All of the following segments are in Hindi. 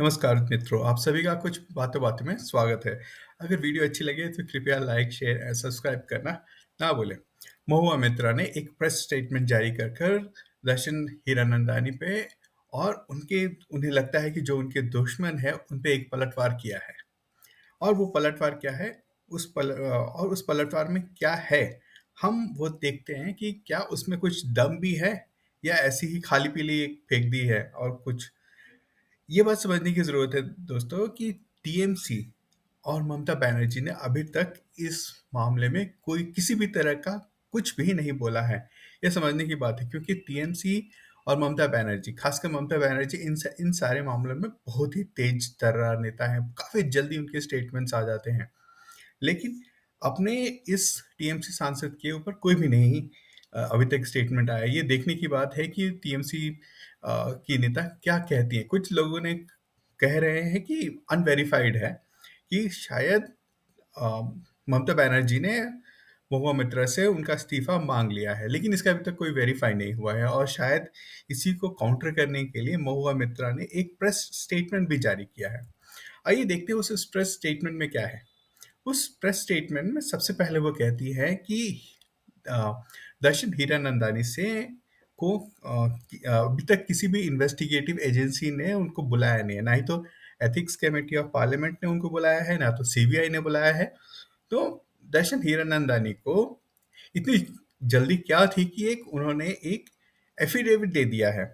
नमस्कार मित्रों आप सभी का कुछ बातों बातों में स्वागत है अगर वीडियो अच्छी लगे तो कृपया लाइक शेयर और सब्सक्राइब करना ना भूलें महुआ मित्रा ने एक प्रेस स्टेटमेंट जारी कर कर दर्शन हीरानंदानी पे और उनके उन्हें लगता है कि जो उनके दुश्मन है उन पर एक पलटवार किया है और वो पलटवार क्या है उस पल और उस पलटवार में क्या है हम वो देखते हैं कि क्या उसमें कुछ दम भी है या ऐसी ही खाली पीली फेंक दी है और कुछ ये बात समझने की ज़रूरत है दोस्तों कि टीएमसी और ममता बनर्जी ने अभी तक इस मामले में कोई किसी भी तरह का कुछ भी नहीं बोला है ये समझने की बात है क्योंकि टीएमसी और ममता बनर्जी खासकर ममता बनर्जी इन सा, इन सारे मामलों में बहुत ही तेज तर्रार नेता हैं काफ़ी जल्दी उनके स्टेटमेंट्स आ जाते हैं लेकिन अपने इस टीएमसी सांसद के ऊपर कोई भी नहीं अभी तक स्टेटमेंट आया ये देखने की बात है कि टीएमसी की नेता क्या कहती है कुछ लोगों ने कह रहे हैं कि अनवेरीफाइड है कि शायद ममता बनर्जी ने मोहम्मद मित्रा से उनका इस्तीफा मांग लिया है लेकिन इसका अभी तक कोई वेरीफाई नहीं हुआ है और शायद इसी को काउंटर करने के लिए महुआ मित्रा ने एक प्रेस स्टेटमेंट भी जारी किया है आइए देखते हैं उस प्रेस स्टेटमेंट में क्या है उस प्रेस स्टेटमेंट में सबसे पहले वो कहती है कि दर्शन हीरानंदानी से को अभी तक किसी भी इन्वेस्टिगेटिव एजेंसी ने उनको बुलाया नहीं है ना ही तो एथिक्स कमेटी ऑफ पार्लियामेंट ने उनको बुलाया है ना तो सीबीआई ने बुलाया है तो दर्शन हीरानंदानी को इतनी जल्दी क्या थी कि एक उन्होंने एक एफिडेविट दे दिया है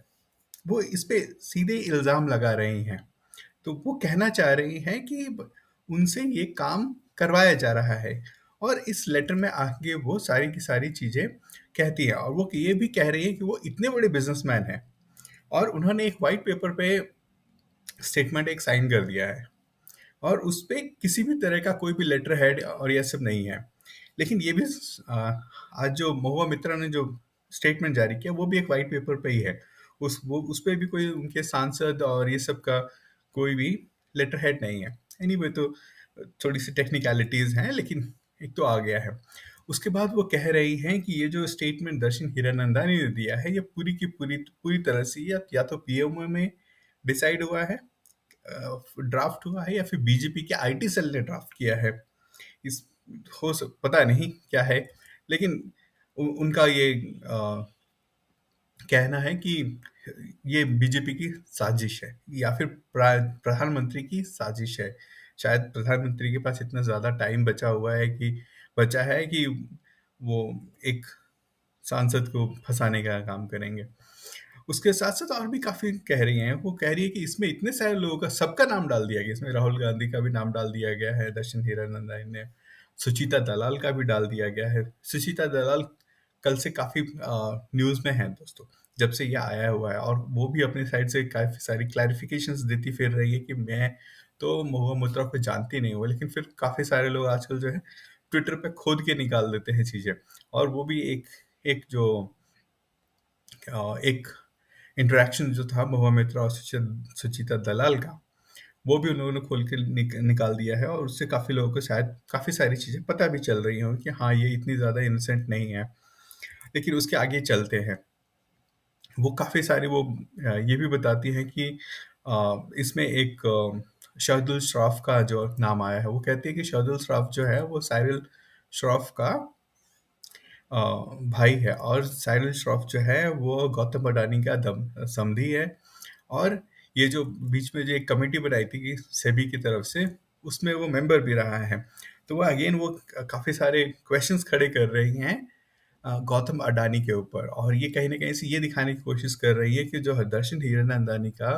वो इस पर सीधे इल्ज़ाम लगा रही हैं तो वो कहना चाह रही हैं कि उनसे ये काम करवाया जा रहा है और इस लेटर में आगे वो सारी की सारी चीज़ें कहती है और वो ये भी कह रही है कि वो इतने बड़े बिजनेसमैन हैं और उन्होंने एक वाइट पेपर पे स्टेटमेंट एक साइन कर दिया है और उस पर किसी भी तरह का कोई भी लेटर हेड और यह सब नहीं है लेकिन ये भी आज जो महुआ मित्रा ने जो स्टेटमेंट जारी किया वो भी एक वाइट पेपर पे ही है उस वो उस पर भी कोई उनके सांसद और ये सब का कोई भी लेटर हेड नहीं है एनी anyway, तो थोड़ी सी टेक्निकलिटीज़ हैं लेकिन एक तो आ गया है उसके बाद वो कह रही हैं कि ये जो स्टेटमेंट दर्शन हिरानंदानी ने दिया है ये पूरी की पूरी पूरी तरह से या, या तो पीएमओ में डिसाइड हुआ है ड्राफ्ट हुआ है या फिर बीजेपी के आईटी सेल ने ड्राफ्ट किया है इस हो सक पता नहीं क्या है लेकिन उ, उनका ये आ, कहना है कि ये बीजेपी की साजिश है या फिर प्रधानमंत्री की साजिश है शायद प्रधानमंत्री के पास इतना ज़्यादा टाइम बचा हुआ है कि बचा है कि वो एक सांसद को फंसाने का काम करेंगे उसके साथ साथ और भी काफ़ी कह रही हैं वो कह रही है कि इसमें इतने सारे लोगों का सबका नाम डाल दिया गया इसमें राहुल गांधी का भी नाम डाल दिया गया है दर्शन हीरा हीरानंदानी ने सुचिता दलाल का भी डाल दिया गया है सुचिता दलाल कल से काफ़ी न्यूज़ में है दोस्तों जब से ये आया हुआ है और वो भी अपने साइड से काफ़ी सारी क्लैरिफिकेशन देती फिर रही है कि मैं तो मोहम्मद मुत्रा को जानती नहीं हुआ लेकिन फिर काफ़ी सारे लोग आजकल जो है ट्विटर पे खोद के निकाल देते हैं चीज़ें और वो भी एक एक जो एक इंटरेक्शन जो था महुआ मित्रा और सुचिता दलाल का वो भी उन लोगों ने खोल के निक, निकाल दिया है और उससे काफ़ी लोगों को शायद काफ़ी सारी चीज़ें पता भी चल रही हों कि हाँ ये इतनी ज़्यादा इनोसेंट नहीं है लेकिन उसके आगे चलते हैं वो काफ़ी सारी वो ये भी बताती हैं कि इसमें एक शहदुल श्रॉफ का जो नाम आया है वो कहती है कि शहदुल श्रॉफ जो है वो साइरल श्रॉफ का भाई है और साइरल श्रॉफ जो है वो गौतम अडानी का दम समधी है और ये जो बीच में जो एक कमेटी बनाई थी कि सेबी की तरफ से उसमें वो मेंबर भी रहा है तो वो अगेन वो काफ़ी सारे क्वेश्चंस खड़े कर रही हैं गौतम अडानी के ऊपर और ये कहीं ना कहीं से ये दिखाने की कोशिश कर रही है कि जो दर्शन हिरन का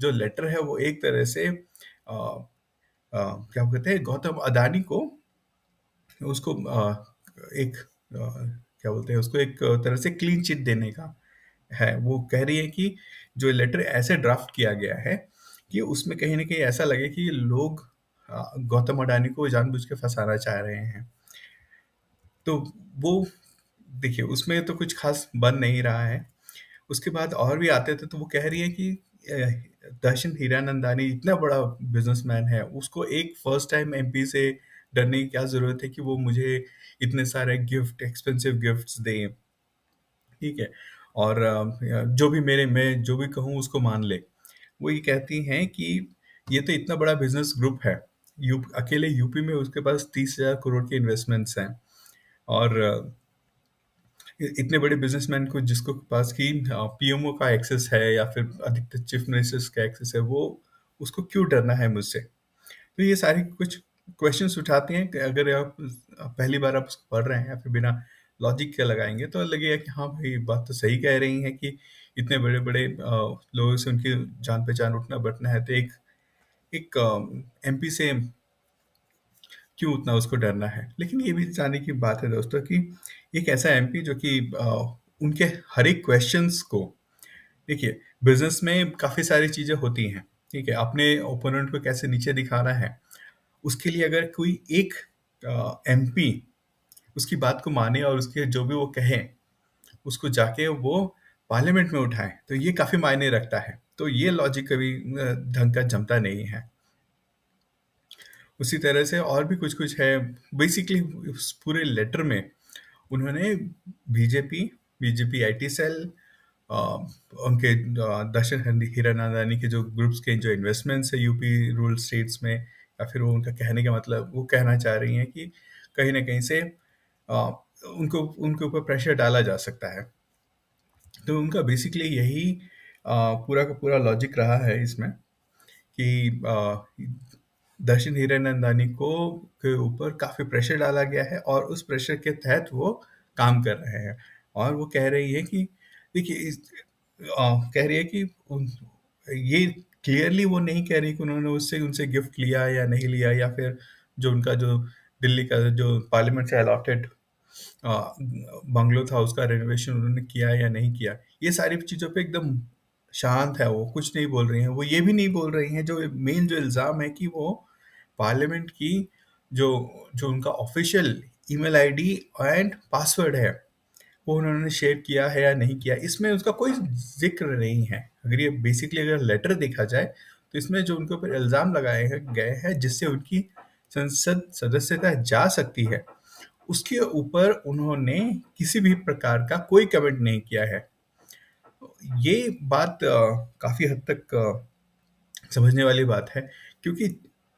जो लेटर है वो एक तरह से क्या कहते हैं गौतम अदानी को उसको एक क्या बोलते हैं उसको एक तरह से क्लीन चिट देने का है वो कह रही है कि जो लेटर ऐसे ड्राफ्ट किया गया है कि उसमें कहीं ना कहीं ऐसा लगे कि लोग गौतम अडानी को जानबूझ के फंसाना चाह रहे हैं तो वो देखिए उसमें तो कुछ खास बन नहीं रहा है उसके बाद और भी आते थे तो वो कह रही है कि दर्शन हीरानंदानी इतना बड़ा बिजनेसमैन है उसको एक फर्स्ट टाइम एमपी से डरने की क्या ज़रूरत है कि वो मुझे इतने सारे गिफ्ट एक्सपेंसिव गिफ्ट्स दें ठीक है और जो भी मेरे मैं जो भी कहूँ उसको मान ले वो ये कहती हैं कि ये तो इतना बड़ा बिजनेस ग्रुप है यू अकेले यूपी में उसके पास तीस हज़ार करोड़ के इन्वेस्टमेंट्स हैं और इतने बड़े बिजनेसमैन को जिसको पास की पीएमओ का एक्सेस है या फिर अधिकतर चीफ मिनिस्टर्स का एक्सेस है वो उसको क्यों डरना है मुझसे तो ये सारे कुछ क्वेश्चंस उठाते हैं कि अगर आप पहली बार आप उसको पढ़ रहे हैं या फिर बिना लॉजिक के लगाएंगे तो लगेगा कि हाँ भाई बात तो सही कह रही है कि इतने बड़े बड़े लोगों से उनकी जान पहचान उठना बटना है तो एक एक एमपी से क्यों उतना उसको डरना है लेकिन ये भी जानने की बात है दोस्तों कि एक ऐसा एमपी जो कि उनके हर एक क्वेश्चन को देखिए बिजनेस में काफ़ी सारी चीज़ें होती हैं ठीक है अपने ओपोनेंट को कैसे नीचे दिखाना है उसके लिए अगर कोई एक एम उसकी बात को माने और उसके जो भी वो कहे उसको जाके वो पार्लियामेंट में उठाएं तो ये काफ़ी मायने रखता है तो ये लॉजिक कभी ढंग का जमता नहीं है उसी तरह से और भी कुछ कुछ है बेसिकली उस पूरे लेटर में उन्होंने बीजेपी बीजेपी आईटी सेल आ, उनके दर्शन हिरानंदानी के जो ग्रुप्स के जो इन्वेस्टमेंट्स है यूपी रूरल स्टेट्स में या फिर वो उनका कहने का मतलब वो कहना चाह रही हैं कि कहीं ना कहीं से आ, उनको उनके ऊपर प्रेशर डाला जा सकता है तो उनका बेसिकली यही आ, पूरा का पूरा लॉजिक रहा है इसमें कि दर्शन हीरानंदानी को के ऊपर काफ़ी प्रेशर डाला गया है और उस प्रेशर के तहत वो काम कर रहे हैं और वो कह रही है कि देखिए इस कह रही है कि उन, ये क्लियरली वो नहीं कह रही कि उन्होंने उससे उनसे गिफ्ट लिया या नहीं लिया या फिर जो उनका जो दिल्ली का जो पार्लियामेंट से अलॉटेड बंगलो था उसका रेनोवेशन उन्होंने किया या नहीं किया ये सारी चीज़ों पे एकदम शांत है वो कुछ नहीं बोल रही हैं वो ये भी नहीं बोल रही हैं जो मेन जो इल्ज़ाम है कि वो पार्लियामेंट की जो जो उनका official email ID and password है वो उन्होंने शेयर किया है या नहीं किया इसमें उसका कोई जिक्र नहीं है अगर ये बेसिकली अगर लेटर देखा जाए तो इसमें जो उनके ऊपर इल्ज़ाम लगाए गए हैं जिससे उनकी संसद सदस्यता जा सकती है उसके ऊपर उन्होंने किसी भी प्रकार का कोई कमेंट नहीं किया है ये बात काफ़ी हद तक समझने वाली बात है क्योंकि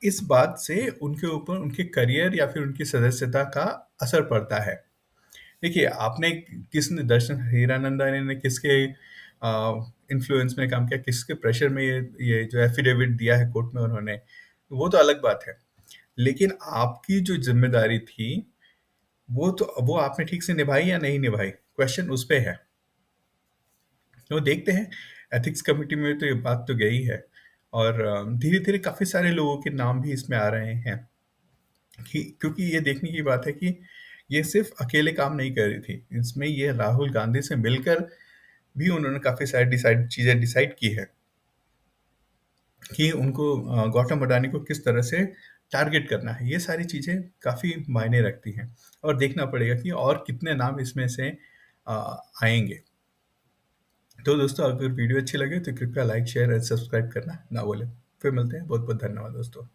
इस बात से उनके ऊपर उनके करियर या फिर उनकी सदस्यता का असर पड़ता है देखिए आपने किसने दर्शन हीरानंदा ने किसके इन्फ्लुएंस में काम किया किसके प्रेशर में ये ये जो एफिडेविट दिया है कोर्ट में उन्होंने वो तो अलग बात है लेकिन आपकी जो जिम्मेदारी थी वो तो वो आपने ठीक से निभाई या नहीं निभाई क्वेश्चन उस पर है तो देखते हैं एथिक्स कमिटी में तो ये बात तो गई है और धीरे धीरे काफ़ी सारे लोगों के नाम भी इसमें आ रहे हैं कि क्योंकि ये देखने की बात है कि ये सिर्फ अकेले काम नहीं कर रही थी इसमें ये राहुल गांधी से मिलकर भी उन्होंने काफ़ी सारी डिसाइड चीज़ें डिसाइड की है कि उनको गौतम अडानी को किस तरह से टारगेट करना है ये सारी चीज़ें काफ़ी मायने रखती हैं और देखना पड़ेगा कि और कितने नाम इसमें से आएंगे तो दोस्तों अगर वीडियो अच्छी लगे तो कृपया लाइक शेयर एंड सब्सक्राइब करना ना बोले फिर मिलते हैं बहुत बहुत धन्यवाद दोस्तों